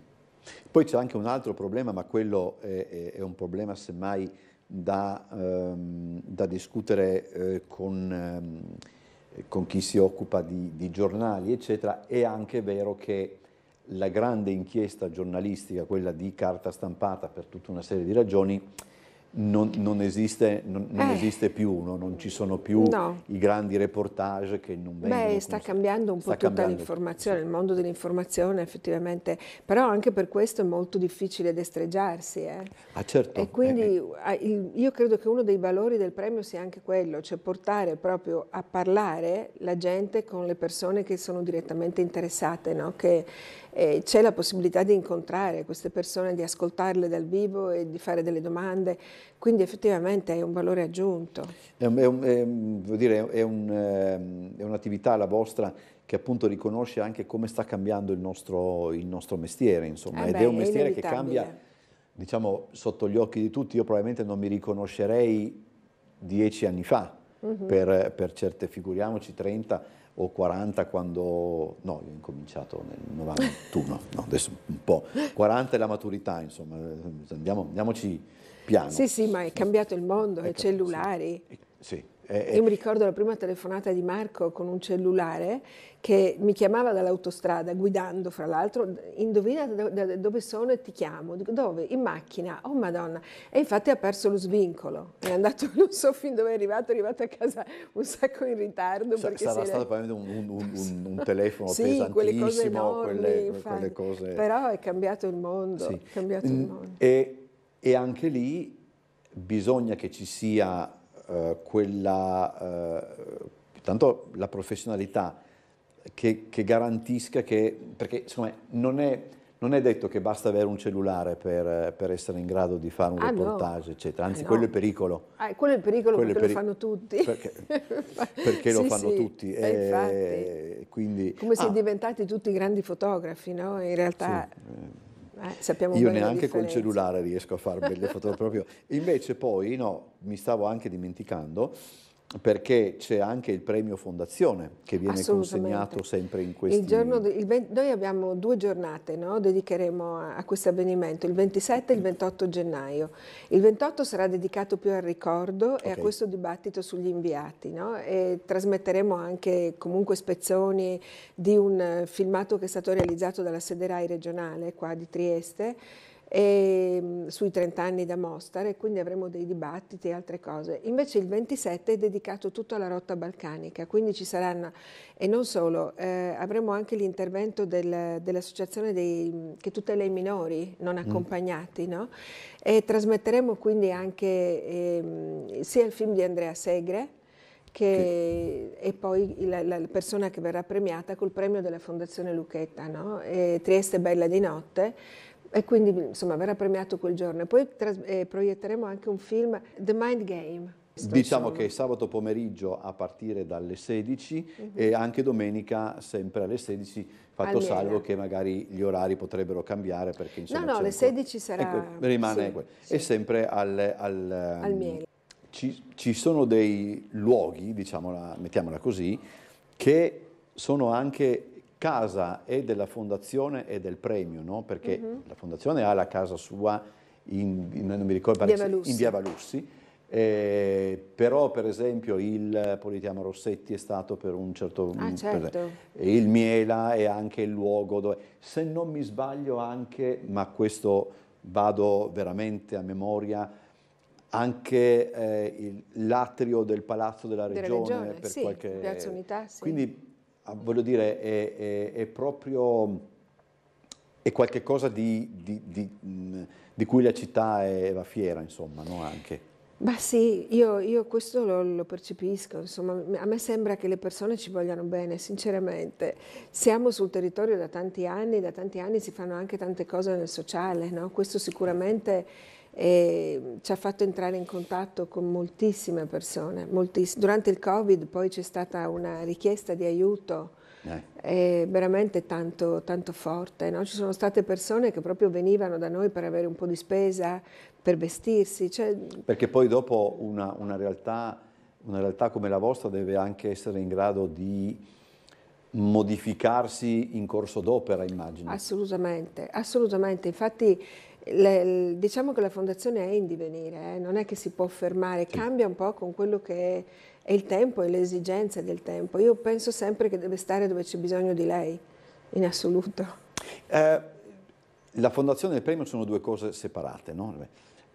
Sì. Poi c'è anche un altro problema, ma quello è, è, è un problema semmai da, ehm, da discutere eh, con, ehm, con, chi si occupa di, di giornali, eccetera. È anche vero che la grande inchiesta giornalistica, quella di carta stampata per tutta una serie di ragioni, non, non, esiste, non, non eh. esiste, più, no? non ci sono più no. i grandi reportage che non vengono. Beh, sta cambiando un po' tutta cambiando. l'informazione, il mondo dell'informazione effettivamente, però anche per questo è molto difficile destreggiarsi. Eh? Ah, certo. E quindi eh, eh. io credo che uno dei valori del premio sia anche quello, cioè portare proprio a parlare la gente con le persone che sono direttamente interessate, no? che eh, c'è la possibilità di incontrare queste persone, di ascoltarle dal vivo e di fare delle domande, quindi effettivamente è un valore aggiunto. È, un, è, dire, è, un, ehm, è un'attività la vostra che appunto riconosce anche come sta cambiando il nostro, il nostro mestiere, insomma, eh beh, ed è un mestiere che cambia, diciamo, sotto gli occhi di tutti, io probabilmente non mi riconoscerei dieci anni fa, mm -hmm. per, per certe, figuriamoci, 30 o 40 quando... No, io ho incominciato nel 91, no, adesso un po'. 40 è la maturità, insomma, andiamo, andiamoci piano. Sì, sì, ma è cambiato il mondo, i cellulari. Sì. sì. Eh, eh. Io mi ricordo la prima telefonata di Marco con un cellulare che mi chiamava dall'autostrada, guidando fra l'altro, indovina dove sono e ti chiamo, dico dove? In macchina, oh madonna, e infatti ha perso lo svincolo, è andato, non so fin dove è arrivato, è arrivato a casa un sacco in ritardo. Sa- sarà stato era... probabilmente un, un, un, un telefono sì, pesantissimo, quelle cose, enormi, quelle, quelle cose, Però è cambiato il mondo, sì. cambiato il mm, mondo. E, e anche lì bisogna che ci sia eh, quella, eh, tanto la professionalità che, che, garantisca che, perché insomma non è, non è, detto che basta avere un cellulare per, per essere in grado di fare un ah, reportage, no. eccetera, anzi eh, no. quello è pericolo. Ah, quello è pericolo quello perché peri- lo fanno tutti. Perché, perché sì, lo fanno sì. tutti. Eh, eh quindi, Come ah, è diventati tutti grandi fotografi, no? In realtà... Sì, eh, Io neanche col cellulare riesco a fare belle foto proprio. Invece poi, no, mi stavo anche dimenticando, perché c'è anche il premio fondazione che viene consegnato sempre in questi il Noi abbiamo due giornate, no? dedicheremo a, a questo avvenimento, il 27 e il 28 gennaio. Il 28 sarà dedicato più al ricordo okay. e a questo dibattito sugli inviati no? e trasmetteremo anche comunque spezzoni di un eh, filmato che è stato realizzato dalla Sederai regionale qua di Trieste e, ehm, sui 30 anni da Mostar e quindi avremo dei dibattiti e altre cose. Invece il 27 è dedicato tutto alla rotta balcanica, quindi ci saranno, e non solo, eh, avremo anche l'intervento del, dell'associazione dei, che tutela i minori non mm. accompagnati, mm. no? e trasmetteremo quindi anche eh, sia il film di Andrea Segre, che, è poi la, la, persona che verrà premiata col premio della Fondazione Lucchetta, no? Trieste Bella di Notte, e quindi insomma verrà premiato quel giorno. E poi eh, proietteremo anche un film, The Mind Game. Diciamo che è sabato pomeriggio a partire dalle 16 uh -huh. e anche domenica sempre alle 16, fatto Almeno. salvo che magari gli orari potrebbero cambiare perché insomma... No, no, alle 16 sarà... Ecco, rimane sì, quello. Sì. E sempre al... al, al ehm, miele. Ci, ci, sono dei luoghi, diciamola, mettiamola così, che sono anche casa e della fondazione e del premio, no? perché uh-huh. la fondazione ha la casa sua in, in non mi ricordo, via in via Valussi, eh, però per esempio il Politiamo Rossetti è stato per un certo... Ah, certo. Per, il Miela è anche il luogo dove... Se non mi sbaglio anche, ma questo vado veramente a memoria, anche eh, l'atrio del Palazzo della Regione, della Regione per sì, qualche... Piazza Unità, sì. Quindi Ah, voglio dire, è, è, è proprio è qualcosa di, di, di, di, cui la città è, va fiera, insomma, no? Anche. Ma sì, io, io questo lo, lo, percepisco, insomma, a me sembra che le persone ci vogliano bene, sinceramente. Siamo sul territorio da tanti anni, da tanti anni si fanno anche tante cose nel sociale, no? Questo sicuramente e ci ha fatto entrare in contatto con moltissime persone. Moltiss Durante il Covid poi c'è stata una richiesta di aiuto eh. veramente tanto, tanto forte. No? Ci sono state persone che proprio venivano da noi per avere un po' di spesa, per vestirsi. Cioè... Perché poi dopo una, una, realtà, una realtà come la vostra deve anche essere in grado di modificarsi in corso d'opera, immagino. Assolutamente, assolutamente. Infatti le, diciamo che la fondazione è in divenire, eh? non è che si può fermare, sì. cambia un po' con quello che è il tempo e le esigenze del tempo. Io penso sempre che deve stare dove c'è bisogno di lei, in assoluto. Eh, la fondazione e il premio sono due cose separate, no?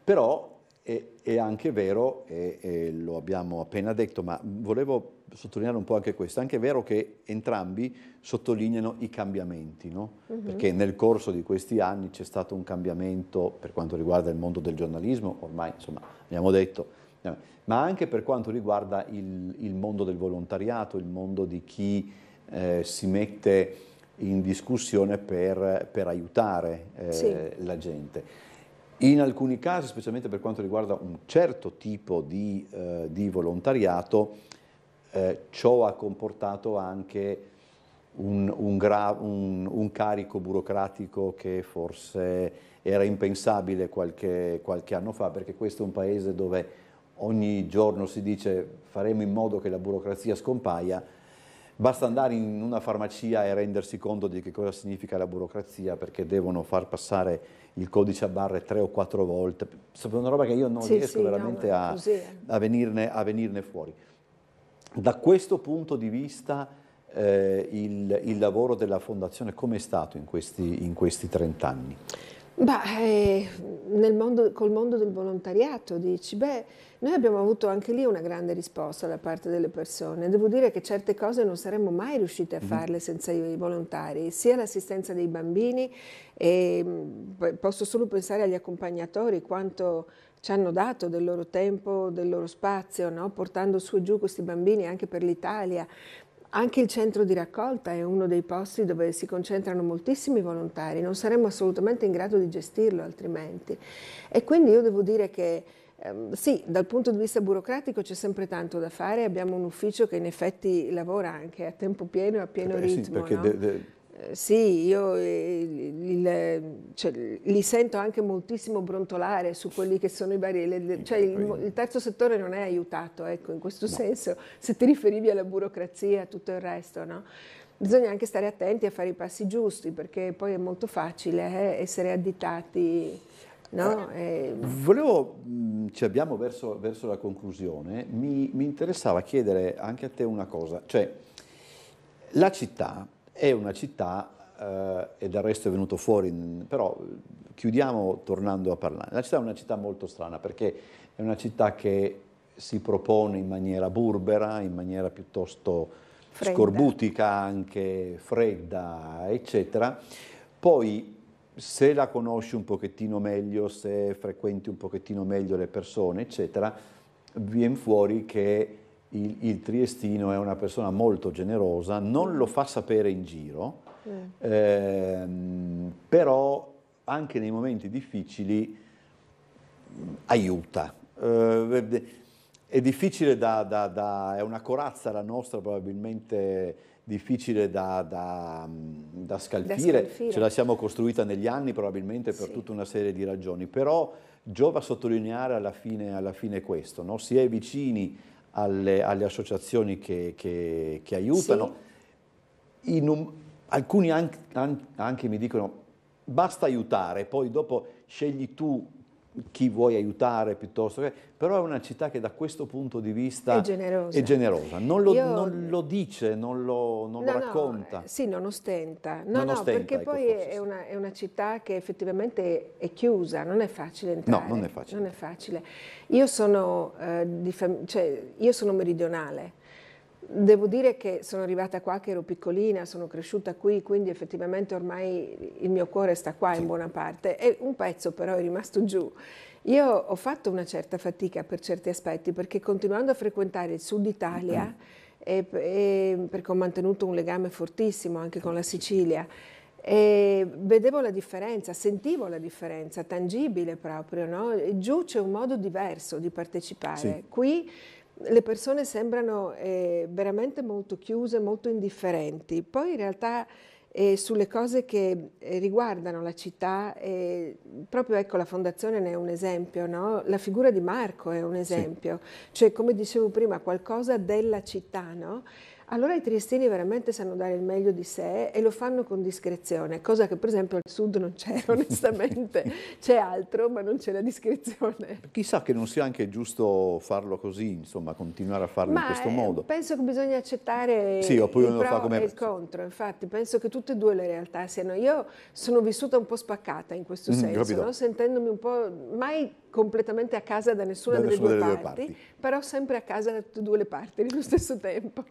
però è, è anche vero, e lo abbiamo appena detto, ma volevo sottolineare un po' anche questo. Anche è vero che entrambi sottolineano i cambiamenti, no? uh-huh. perché nel corso di questi anni c'è stato un cambiamento per quanto riguarda il mondo del giornalismo, ormai insomma abbiamo detto, eh, ma anche per quanto riguarda il, il mondo del volontariato, il mondo di chi eh, si mette in discussione per, per aiutare eh, sì. la gente. In alcuni casi, specialmente per quanto riguarda un certo tipo di, eh, di volontariato, eh, ciò ha comportato anche un, un, gra- un, un, carico burocratico che forse era impensabile qualche, qualche anno fa, perché questo è un paese dove ogni giorno si dice faremo in modo che la burocrazia scompaia, basta andare in una farmacia e rendersi conto di che cosa significa la burocrazia perché devono far passare il codice a barre tre o quattro volte, è una roba che io non sì, riesco sì, veramente no, a, a, venirne, a venirne fuori. Da questo punto di vista eh, il, il, lavoro della Fondazione come è stato in questi, in questi 30 anni? Beh, eh, mondo, col mondo del volontariato dici, beh, noi abbiamo avuto anche lì una grande risposta da parte delle persone. Devo dire che certe cose non saremmo mai riuscite a mhm. farle senza i volontari, sia l'assistenza dei bambini, e posso solo pensare agli accompagnatori, quanto ci hanno dato del loro tempo, del loro spazio, no? portando su e giù questi bambini anche per l'Italia. Anche il centro di raccolta è uno dei posti dove si concentrano moltissimi volontari, non saremmo assolutamente in grado di gestirlo altrimenti. E quindi io devo dire che ehm, sì, dal punto di vista burocratico c'è sempre tanto da fare, abbiamo un ufficio che in effetti lavora anche a tempo pieno e a pieno eh, ritmo. Sì, perché no? de, de sì, io eh, il, cioè, li sento anche moltissimo brontolare su quelli che sono i barili, cioè, il, il, terzo settore non è aiutato, ecco, in questo senso, se ti riferivi alla burocrazia e tutto il resto, no? Bisogna anche stare attenti a fare i passi giusti, perché poi è molto facile eh, essere additati. No? Eh, volevo, ci abbiamo verso, verso la conclusione, mi, mi interessava chiedere anche a te una cosa, cioè la città è una città, eh, e del resto è venuto fuori, mm, però eh, chiudiamo tornando a parlare. La città è una città molto strana perché è una città che si propone in maniera burbera, in maniera piuttosto fredda. scorbutica, anche fredda, eccetera. Poi se la conosci un pochettino meglio, se frequenti un pochettino meglio le persone, eccetera, viene fuori che il, il, triestino è una persona molto generosa, non lo fa sapere in giro, mm. ehm, però anche nei momenti difficili mm, aiuta. Eh, è difficile da, da, da, è una corazza la nostra probabilmente difficile da, da, mm, da, scalfire. ce la siamo costruita negli anni probabilmente per sì. tutta una serie di ragioni, però giova sottolineare alla fine, alla fine questo, no? si è vicini alle, alle associazioni che, che, che aiutano. Sì. Un, alcuni anche, anche mi dicono basta aiutare, poi dopo scegli tu chi vuoi aiutare piuttosto che... Però è una città che da questo punto di vista è generosa. È generosa. Non, lo, Io... non, lo, dice, non lo, non no, lo racconta. No, eh, sì, non ostenta. No, non no, ostenta, perché ecco, poi è una, è una, città che effettivamente è chiusa, non è facile entrare. No, non è facile. Non è facile. Io sono, eh, cioè, io sono meridionale, Devo dire che sono arrivata qua che ero piccolina, sono cresciuta qui, quindi effettivamente ormai il mio cuore sta qua sì. in buona parte e un pezzo però è rimasto giù. Io ho fatto una certa fatica per certi aspetti perché continuando a frequentare il sud Italia, mm-hmm. e, e perché ho mantenuto un legame fortissimo anche con la Sicilia, e vedevo la differenza, sentivo la differenza, tangibile proprio, no? Giù c'è un modo diverso di partecipare. Sì. Qui le persone sembrano eh, veramente molto chiuse, molto indifferenti. Poi in realtà eh, sulle cose che eh, riguardano la città, eh, proprio ecco la fondazione ne è un esempio, no? la figura di Marco è un esempio, sì. cioè come dicevo prima qualcosa della città. No? Allora i triestini veramente sanno dare il meglio di sé e lo fanno con discrezione, cosa che per esempio al sud non c'è onestamente, c'è altro ma non c'è la discrezione. Chissà che non sia anche giusto farlo così, insomma continuare a farlo ma in questo eh, modo. Penso che bisogna accettare sì, il pro come... e il contro, infatti penso che tutte e due le realtà siano. Io sono vissuta un po' spaccata in questo mm, senso, no? sentendomi un po' mai completamente a casa da nessuna, da nessuna delle, due, delle parti, due, parti, però sempre a casa da tutte e due le parti nello stesso tempo.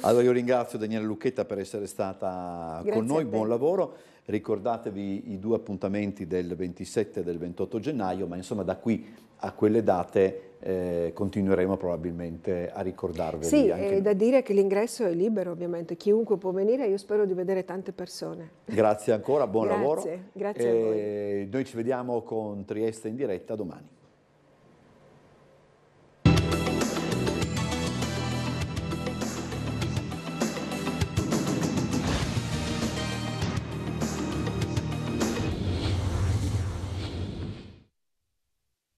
Allora io ringrazio Daniela Lucchetta per essere stata Grazie con noi, buon lavoro. Ricordatevi i due appuntamenti del 27 e del 28 gennaio, ma insomma da qui a quelle date eh, continueremo probabilmente a ricordarveli. Sì, è da dire che l'ingresso è libero ovviamente, chiunque può venire, io spero di vedere tante persone. Grazie ancora, buon grazie, lavoro. Grazie, grazie a voi. Noi ci vediamo con Trieste in diretta domani.